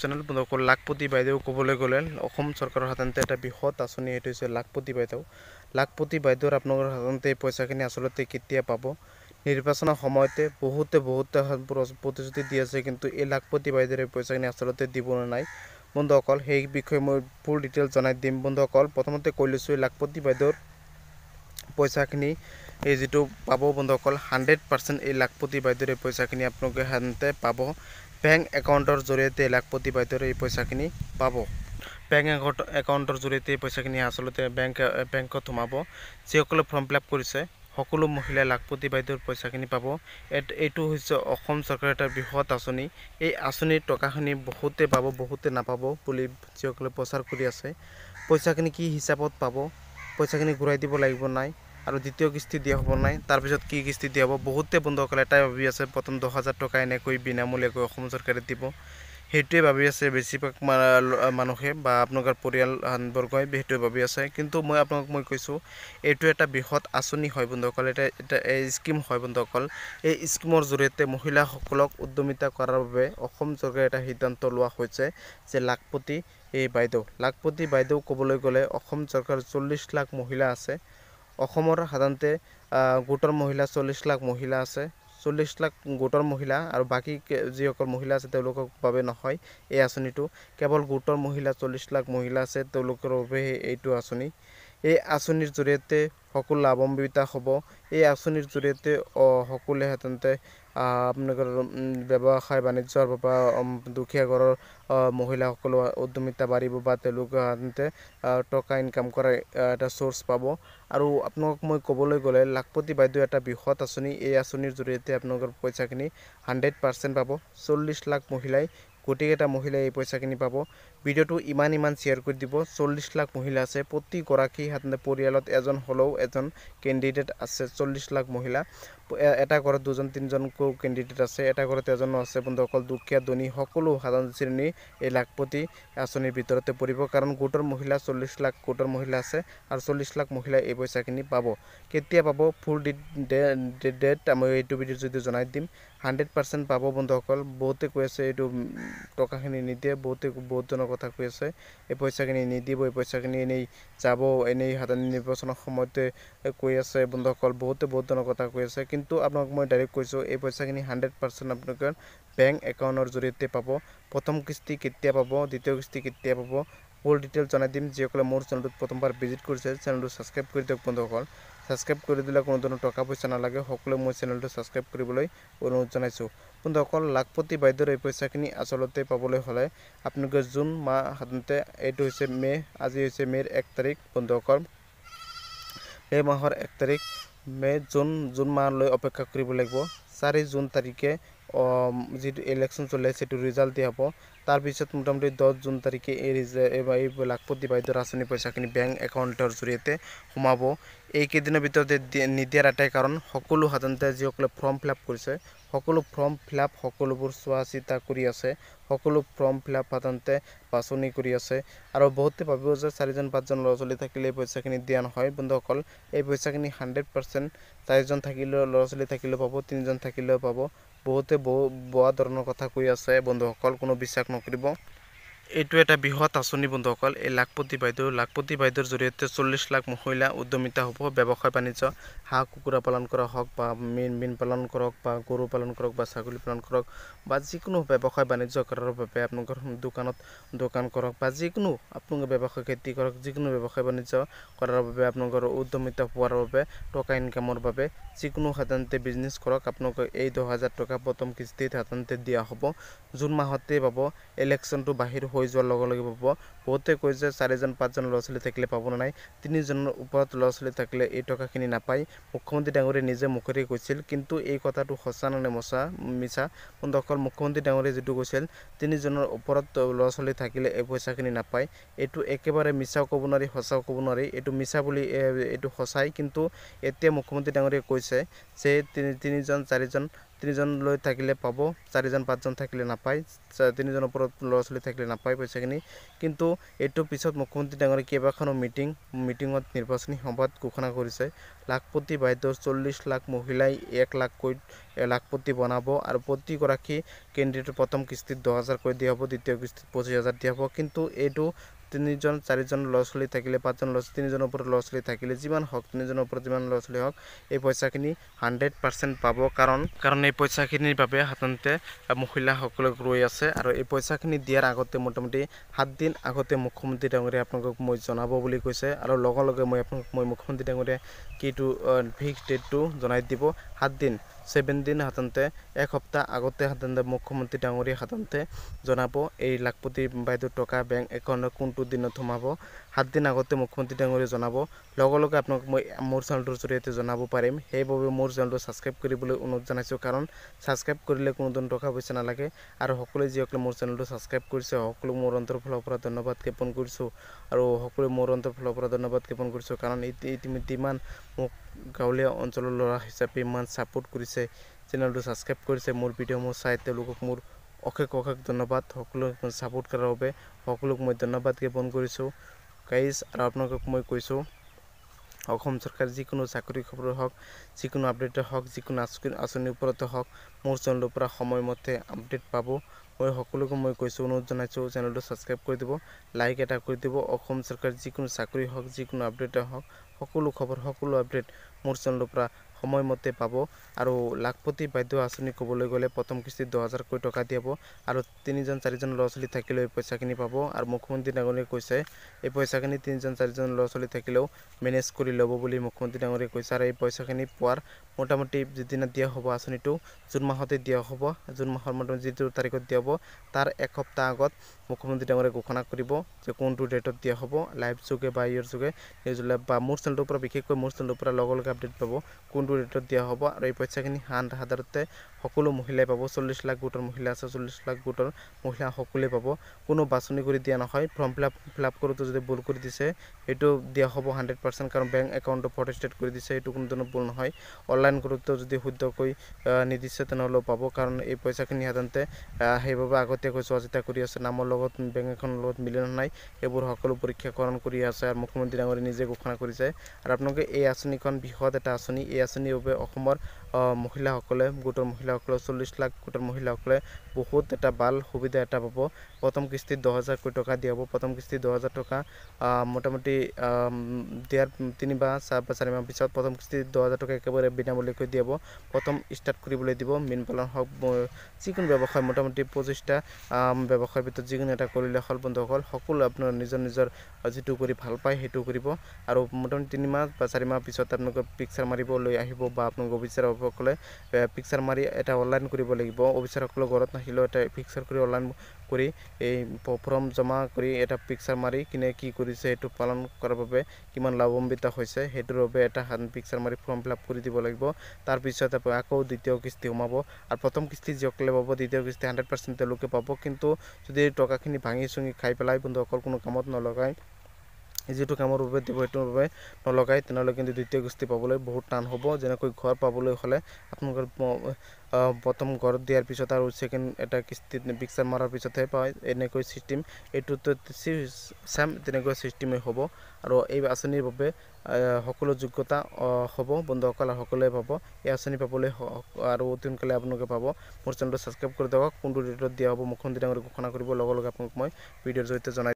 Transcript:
channel বন্ধুসকল লাখপতি বাইদেউ ক'বলৈ গ'লে অসম চৰকাৰৰ সাধাৰণতে এটা বৃহৎ আঁচনি সেইটো হৈছে লাখপতি বাইদেউ লাখপতি বাইদেউৰ আপোনালোকৰ সাধাৰণতে এই পইচাখিনি আচলতে কেতিয়া পাব নিৰ্বাচনৰ সময়তে বহুতে বহুতে প্ৰতিশ্ৰুতি দি আছে কিন্তু এই লাখপতি বাইদেউৰ এই পইচাখিনি আচলতে দিব নাই বন্ধুসকল সেই বিষয়ে মই ফুল ডিটেইল জনাই দিম বন্ধুসকল প্ৰথমতে কৈ লৈছোঁ এই লাখপতি বাইদেউৰ পইচাখিনি এই যিটো পাব বন্ধুসকল হাণ্ড্ৰেড পাৰ্চেণ্ট এই লাখপতি বাইদেউৰ এই পইচাখিনি আপোনালোকে সাধাৰণতে পাব বেংক একাউণ্টৰ জৰিয়তে লাখপতি বাইদেউৰ এই পইচাখিনি পাব বেংক একাউণ্ট একাউণ্টৰ জৰিয়তে এই পইচাখিনি আচলতে বেংক বেংকত সোমাব যিসকলে ফৰ্ম ফিল কৰিছে সকলো মহিলাই লাখপতি বাইদেউৰ পইচাখিনি পাব এইটো হৈছে অসম চৰকাৰৰ এটা বৃহৎ আঁচনি এই আঁচনিৰ টকাখিনি বহুতে পাব বহুতে নাপাব বুলি যিসকলে প্ৰচাৰ কৰি আছে পইচাখিনি কি হিচাপত পাব পইচাখিনি ঘূৰাই দিব লাগিব নাই আৰু দ্বিতীয় কিস্তি দিয়া হ'ব নাই তাৰপিছত কি কিস্তি দিয়া হ'ব বহুতে বন্ধুসকলে এটাই ভাবি আছে প্ৰথম দহ হাজাৰ টকা এনেকৈ বিনামূলীয়াকৈ অসম চৰকাৰে দিব সেইটোৱে ভাবি আছে বেছিভাগ মানুহে বা আপোনালোকৰ পৰিয়াল বৰ্গই সেইটোৱে ভাবি আছে কিন্তু মই আপোনাক মই কৈছোঁ এইটো এটা বৃহৎ আঁচনি হয় বন্ধুসকল এটা এটা স্কিম হয় বন্ধুসকল এই স্কিমৰ জৰিয়তে মহিলাসকলক উদ্যমিতা কৰাৰ বাবে অসম চৰকাৰে এটা সিদ্ধান্ত লোৱা হৈছে যে লাখপতি এই বাইদেউ লাখপতি বাইদেউ ক'বলৈ গ'লে অসম চৰকাৰ চল্লিছ লাখ মহিলা আছে অসমৰ সাধাৰণতে গোটৰ মহিলা চল্লিছ লাখ মহিলা আছে চল্লিছ লাখ গোটৰ মহিলা আৰু বাকী যিসকল মহিলা আছে তেওঁলোকৰ বাবে নহয় এই আঁচনিটো কেৱল গোটৰ মহিলা চল্লিছ লাখ মহিলা আছে তেওঁলোকৰ বাবেহে এইটো আঁচনি এই আঁচনিৰ জৰিয়তে সকলো লাভান্বিত হ'ব এই আঁচনিৰ জৰিয়তে সকলোৱে সাধাৰণতে আপোনালোকৰ ব্যৱসায় বাণিজ্যৰ বা দুখীয়া ঘৰৰ মহিলাসকলৰ উদ্যমিতা বাঢ়িব বা তেওঁলোকে সাধাৰণতে টকা ইনকাম কৰাৰ এটা চ'ৰ্চ পাব আৰু আপোনালোকক মই ক'বলৈ গ'লে লাখপতি বাইদেউ এটা বৃহৎ আঁচনি এই আঁচনিৰ জৰিয়তে আপোনালোকৰ পইচাখিনি হাণ্ড্ৰেড পাৰ্চেণ্ট পাব চল্লিছ লাখ মহিলাই গোটেইকেইটা মহিলাই এই পইচাখিনি পাব ভিডিঅ'টো ইমান ইমান শ্বেয়াৰ কৰি দিব চল্লিছ লাখ মহিলা আছে প্ৰতিগৰাকী সাধাৰণতে পৰিয়ালত এজন হ'লেও এজন কেণ্ডিডেট আছে চল্লিছ লাখ মহিলা এটা ঘৰত দুজন তিনিজনকৈ কেণ্ডিডেট আছে এটা ঘৰত এজনো আছে বন্ধু অকল দুখীয়া ধনী সকলো সাধাৰণ শ্ৰেণী এই লাখপতি আঁচনিৰ ভিতৰতে পৰিব কাৰণ গোটৰ মহিলা চল্লিছ লাখ গোটৰ মহিলা আছে আৰু চল্লিছ লাখ মহিলাই এই পইচাখিনি পাব কেতিয়া পাব ফুল ডেট মই এইটো ভিডিঅ' যদি জনাই দিম হাণ্ড্ৰেড পাৰ্চেণ্ট পাব বন্ধুসকল বহুতে কৈ আছে এইটো টকাখিনি নিদিয়ে বহুতে বহুতজনৰ কথা কৈ আছে এই পইচাখিনি নিদিব এই পইচাখিনি এনেই যাব এনেই সাধাৰণ নিৰ্বাচনৰ সময়তে কৈ আছে বন্ধুসকল বহুতে বহুতজনৰ কথা কৈ আছে কিন্তু আপোনাক মই ডাইৰেক্ট কৈছোঁ এই পইচাখিনি হাণ্ড্ৰেড পাৰ্চেণ্ট আপোনালোকে বেংক একাউণ্টৰ জৰিয়তে পাব প্ৰথম কিস্তি কেতিয়া পাব দ্বিতীয় কিস্তি কেতিয়া পাব ফুল ডিটেইল জনাই দিম যিসকলে মোৰ চেনেলটোত প্ৰথমবাৰ ভিজিট কৰিছে চেনেলটো ছাবস্ক্ৰাইব কৰি দিয়ক বন্ধুসকল ছাবস্ক্ৰাইব কৰি দিলে কোনো ধৰণৰ টকা পইচা নালাগে সকলোৱে মই চেনেলটো ছাবস্ক্ৰাইব কৰিবলৈ অনুৰোধ জনাইছোঁ বন্ধুসকল লাখপতি বাইদেউৰ এই পইচাখিনি আচলতে পাবলৈ হ'লে আপোনালোকে জুন মাহ সাধাৰণতে এইটো হৈছে মে' আজি হৈছে মে'ৰ এক তাৰিখ বন্ধুসকল মে' মাহৰ এক তাৰিখ মে' জুন জুন মাহলৈ অপেক্ষা কৰিব লাগিব চাৰি জুন তাৰিখে যিটো ইলেকশ্যন চলি আছে সেইটো ৰিজাল্ট দিয়া হ'ব তাৰপিছত মোটামুটি দহ জুন তাৰিখে এই ৰিজাল্ট এই লাখপতি বাইদেউৰ আঁচনি পইচাখিনি বেংক একাউণ্টৰ জৰিয়তে সোমাব এইকেইদিনৰ ভিতৰতে নিদিয়াৰ এটাই কাৰণ সকলো সাধাৰণতে যিসকলে ফৰ্ম ফিল আপ কৰিছে সকলো ফৰ্ম ফিল আপ সকলোবোৰ চোৱা চিতা কৰি আছে সকলো ফৰ্ম ফিল আপ সাধাৰণতে বাছনি কৰি আছে আৰু বহুতে ভাবিব যে চাৰিজন পাঁচজন ল'ৰা ছোৱালী থাকিলে এই পইচাখিনি দিয়া নহয় বন্ধুসকল এই পইচাখিনি হাণ্ড্ৰেড পাৰ্চেণ্ট চাৰিজন থাকিলেও ল'ৰা ছোৱালী থাকিলেও পাব তিনিজন থাকিলেও পাব বহুতে বহু বেয়া ধৰণৰ কথা কৈ আছে বন্ধুসকল কোনো বিশ্বাস নকৰিব এইটো এটা বৃহৎ আঁচনি বন্ধুসকল এই লাখপতি বাইদেউ লাখপতি বাইদেউৰ জৰিয়তে চল্লিছ লাখ মহিলা উদ্যমিতা হ'ব ব্যৱসায় বাণিজ্য হাঁহ কুকুৰা পালন কৰা হওক বা মীন মীন পালন কৰক বা গৰু পালন কৰক বা ছাগলী পালন কৰক বা যিকোনো ব্যৱসায় বাণিজ্য কৰাৰ বাবে আপোনালোকৰ দোকানত দোকান কৰক বা যিকোনো আপোনালোকে ব্যৱসায় খেতি কৰক যিকোনো ব্যৱসায় বাণিজ্য কৰাৰ বাবে আপোনালোকৰ উদ্যমিতা পোৱাৰ বাবে টকা ইনকামৰ বাবে যিকোনো সাধাৰণতে বিজনেছ কৰক আপোনালোকে এই দহ হাজাৰ টকা প্ৰথম কিস্তিত সাধাৰণতে দিয়া হ'ব জুন মাহতে পাব ইলেকশ্যনটো বাহিৰ হৈ যোৱাৰ লগে লগে পাব বহুতে কৈ যে চাৰিজন পাঁচজন ল'ৰা ছোৱালী থাকিলে পাব নাই তিনিজনৰ ওপৰত ল'ৰা ছোৱালী থাকিলে এই টকাখিনি নাপায় মুখ্যমন্ত্ৰী ডাঙৰীয়া নিজে মুখেৰে কৈছিল কিন্তু এই কথাটো সঁচা নে মচা মিছা কিন্তু অকল মুখ্যমন্ত্ৰী ডাঙৰীয়া যিটো কৈছিল তিনিজনৰ ওপৰত ল'ৰা ছোৱালী থাকিলে এই পইচাখিনি নাপায় এইটো একেবাৰে মিছাও ক'ব নোৱাৰি সঁচাও ক'ব নোৱাৰি এইটো মিছা বুলি এইটো সঁচাই কিন্তু এতিয়া মুখ্যমন্ত্ৰী ডাঙৰীয়াই কৈছে যে তিনিজন চাৰিজন তিনিজন লৈ থাকিলে পাব চাৰিজন পাঁচজন থাকিলে নাপায় তিনিজনৰ ওপৰত ল'ৰা ছোৱালী থাকিলে নাপায় পইচাখিনি কিন্তু এইটোৰ পিছত মুখ্যমন্ত্ৰী ডাঙৰে কেইবাখনো মিটিং মিটিঙত নিৰ্বাচনী সভাত ঘোষণা কৰিছে লাখপতি বাধ্য চল্লিছ লাখ মহিলাই এক লাখকৈ লাখপতি বনাব আৰু প্ৰতিগৰাকী কেন্দ্ৰীয় প্ৰথম কিস্তিত দহ হাজাৰকৈ দিয়া হ'ব দ্বিতীয় কিস্তিত পঁচিছ হাজাৰ দিয়া হ'ব কিন্তু এইটো তিনিজন চাৰিজন ল'ৰা ছোৱালী থাকিলে পাঁচজন ল'ৰা ছোৱালী তিনিজনৰ ওপৰত ল'ৰা ছোৱালী থাকিলে যিমান হওক তিনিজনৰ ওপৰত যিমান ল'ৰা ছোৱালী হওক এই পইচাখিনি হাণ্ড্ৰেড পাৰ্চেণ্ট পাব কাৰণ কাৰণ এই পইচাখিনিৰ বাবে সাধাৰণতে মহিলা ৰৈ আছে আৰু এই পইচাখিনি দিয়াৰ আগতে মোটামুটি সাতদিন আগতে মুখ্যমন্ত্ৰী ডাঙৰিয়া আপোনালোকক মই জনাব বুলি কৈছে আৰু লগে লগে মই আপোনালোকক মই মুখ্যমন্ত্ৰী ডাঙৰিয়া কিটো ফিক্স ডেটটো জনাই দিব সাতদিন দিন সাধাৰণতে এক সপ্তাহ আগতে সাধাৰণতে মুখ্যমন্ত্ৰী ডাঙৰীয়া সাধাৰণতে জনাব এই লাখপতি বাইদেউ টকা বেংক একাউণ্টত কোনটো দিনত সোমাব সাতদিন আগতে মুখ্যমন্ত্ৰী ডাঙৰীয়ে জনাব লগে লগে আপোনাক মই মোৰ চেনেলটোৰ জৰিয়তে জনাব পাৰিম সেইবাবে মোৰ চেনেলটো ছাবস্ক্ৰাইব কৰিবলৈ অনুৰোধ জনাইছোঁ কাৰণ ছাবস্ক্ৰাইব কৰিলে কোনো ধৰণৰ টকা পইচা নালাগে আৰু সকলোৱে যিসকলে মোৰ চেনেলটো ছাবস্ক্ৰাইব কৰিছে সকলো মোৰ অন্তৰ ফালৰ পৰা ধন্যবাদ জ্ঞাপন কৰিছোঁ আৰু সকলোৱে মোৰ অন্তৰ ফালৰ পৰা ধন্যবাদ জ্ঞাপন কৰিছোঁ কাৰণ ইতিমধ্যে ইমান মোক গাঁৱলীয়া অঞ্চলৰ ল'ৰা হিচাপে ইমান ছাপোৰ্ট কৰিছে চেনেলটো ছাবস্ক্ৰাইব কৰিছে মোৰ ভিডিঅ'সমূহ চাই তেওঁলোকক মোৰ অশেষ অশেষ ধন্যবাদ সকলোক ছাপোৰ্ট কৰাৰ বাবে সকলোক মই ধন্যবাদ জ্ঞাপন কৰিছোঁ কাইজ আৰু আপোনালোকক মই কৈছোঁ অসম চৰকাৰে যিকোনো চাকৰি খবৰ হওক যিকোনো আপডেটেই হওক যিকোনো আঁচনি আঁচনিৰ ওপৰতে হওক মোৰ চেনেলটোৰ পৰা সময়মতে আপডেট পাব মই সকলোকে মই কৈছোঁ অনুৰোধ জনাইছোঁ চেনেলটো ছাবস্ক্ৰাইব কৰি দিব লাইক এটা কৰি দিব অসম চৰকাৰ যিকোনো চাকৰি হওক যিকোনো আপডেটেই হওক সকলো খবৰ সকলো আপডেট মোৰ চেনেলৰ পৰা সময়মতে পাব আৰু লাখপতি বাধ্য আঁচনি ক'বলৈ গ'লে প্ৰথম কিস্তিত দহ হাজাৰকৈ টকা দিয়াব আৰু তিনিজন চাৰিজন ল'ৰা ছোৱালী থাকিলেও এই পইচাখিনি পাব আৰু মুখ্যমন্ত্ৰী ডাঙৰীয়ে কৈছে এই পইচাখিনি তিনিজন চাৰিজন ল'ৰা ছোৱালী থাকিলেও মেনেজ কৰি ল'ব বুলি মুখ্যমন্ত্ৰী ডাঙৰীয়ে কৈছে আৰু এই পইচাখিনি পোৱাৰ মোটামুটি যিদিনা দিয়া হ'ব আঁচনিটো জুন মাহতে দিয়া হ'ব জুন মাহৰ মাত্ৰ যিটো তাৰিখত দিয়া হ'ব তাৰ এসপ্তাহ আগত মুখ্যমন্ত্ৰী ডাঙৰীয়ে ঘোষণা কৰিব যে কোনটো ডেটত দিয়া হ'ব লাইভ যোগে বা ইয়াৰ যোগে নিউজ লাইভ বা মোৰ চেনেলটোৰ পৰা বিশেষকৈ মোৰ চেনেলটোৰ পৰা লগে লগে আপডেট পাব কোন কোনটো ৰেটত দিয়া হ'ব আৰু এই পইচাখিনি সাধাৰণতে সকলো মহিলাই পাব চল্লিছ লাখ গোটৰ মহিলা আছে চল্লিছ লাখ গোটৰ মহিলা সকলোৱে পাব কোনো বাছনি কৰি দিয়া নহয় form fill up fill up কৰোঁতে যদি ভুল কৰি দিছে সেইটো দিয়া হ'ব হাণ্ড্ৰেড পাৰ্চেণ্ট কাৰণ বেংক একাউণ্টটো ফটোষ্টেট কৰি দিছে সেইটো কোনো ধৰণৰ ভুল নহয় অনলাইন কৰোঁতে যদি শুদ্ধকৈ নিদিছে তেনেহ'লেও পাব কাৰণ এই পইচাখিনি সাধাৰণতে সেইবাবে আগতীয়াকৈ চোৱা চিতা কৰি আছে নামৰ লগত বেংক একাউণ্টৰ লগত মিলি নাই সেইবোৰ সকলো পৰীক্ষাকৰণ কৰি আছে আৰু মুখ্যমন্ত্ৰী ডাঙৰীয়ে নিজে ঘোষণা কৰিছে আৰু আপোনালোকে এই আঁচনিখন বৃহৎ এটা আঁচনি এই আঁচনি আঁচনিৰ বাবে অসমৰ মহিলাসকলে গোটৰ মহিলাসকলে চল্লিছ লাখ গোটৰ মহিলাসকলে বহুত এটা ভাল সুবিধা এটা পাব প্ৰথম কিস্তিত দহ হাজাৰকৈ টকা দিয়া হ'ব প্ৰথম কিস্তিত দহ হাজাৰ টকা মোটামুটি দিয়াৰ তিনি বা চাৰি বা চাৰি মাহ পিছত প্ৰথম কিস্তিত দহ হাজাৰ টকা একেবাৰে বিনামূলীয়াকৈ দিয়াব প্ৰথম ষ্টাৰ্ট কৰিবলৈ দিব মীন পালন হওক যিকোনো ব্যৱসায় মোটামুটি পঁচিছটা ব্যৱসায়ৰ ভিতৰত যিকোনো এটা কৰিলে হ'ল বন্ধ হ'ল সকলো আপোনাৰ নিজৰ নিজৰ যিটো কৰি ভাল পায় সেইটো কৰিব আৰু মোটামুটি তিনিমাহ বা চাৰিমাহ পিছত আপোনালোকে পিকচাৰ মাৰিবলৈ আহিব বা আপোনালোকে অফিচাৰ অভিভাৱকসকলে পিকচাৰ মাৰি এটা অনলাইন কৰিব লাগিব অফিচাৰসকলে ঘৰত নাহিলেও এটা পিকচাৰ কৰি অনলাইন কৰি এই ফৰ্ম জমা কৰি এটা পিকচাৰ মাৰি কিনে কি কৰিছে সেইটো পালন কৰাৰ বাবে কিমান লাভান্বিত হৈছে সেইটোৰ বাবে এটা পিকচাৰ মাৰি ফৰ্ম ফিল আপ কৰি দিব লাগিব তাৰপিছত আকৌ দ্বিতীয় কিস্তি সোমাব আৰু প্ৰথম কিস্তি যিসকলে পাব দ্বিতীয় কিস্তি হাণ্ড্ৰেড পাৰ্চেণ্ট তেওঁলোকে পাব কিন্তু যদি টকাখিনি ভাঙি চুঙি খাই পেলাই বন্ধুসকল কোনো কামত নলগায় যিটো কামৰ বাবে দিব সেইটোৰ বাবে নলগায় তেনেহ'লে কিন্তু দ্বিতীয় কিস্তি পাবলৈ বহুত টান হ'ব যেনেকৈ ঘৰ পাবলৈ হ'লে আপোনালোকৰ প্ৰথম ঘৰত দিয়াৰ পিছত আৰু ছেকেণ্ড এটা কিস্তিত পিকচাৰ মৰাৰ পিছতহে পায় এনেকৈ ছিষ্টেম এইটোতো চেম তেনেকৈ ছিষ্টেমেই হ'ব আৰু এই আঁচনিৰ বাবে সকলো যোগ্যতা হ'ব বন্ধুসকলে সকলোৱে পাব এই আঁচনি পাবলৈ আৰু অতি সোনকালে আপোনালোকে পাব মোৰ চেনেলটো ছাবস্ক্ৰাইব কৰি দিয়ক কোনটো ডেটত দিয়া হ'ব মুখ্যমন্ত্ৰী ডাঙৰীয়া ঘোষণা কৰিব লগে লগে আপোনালোক মই ভিডিঅ'ৰ জৰিয়তে জনাই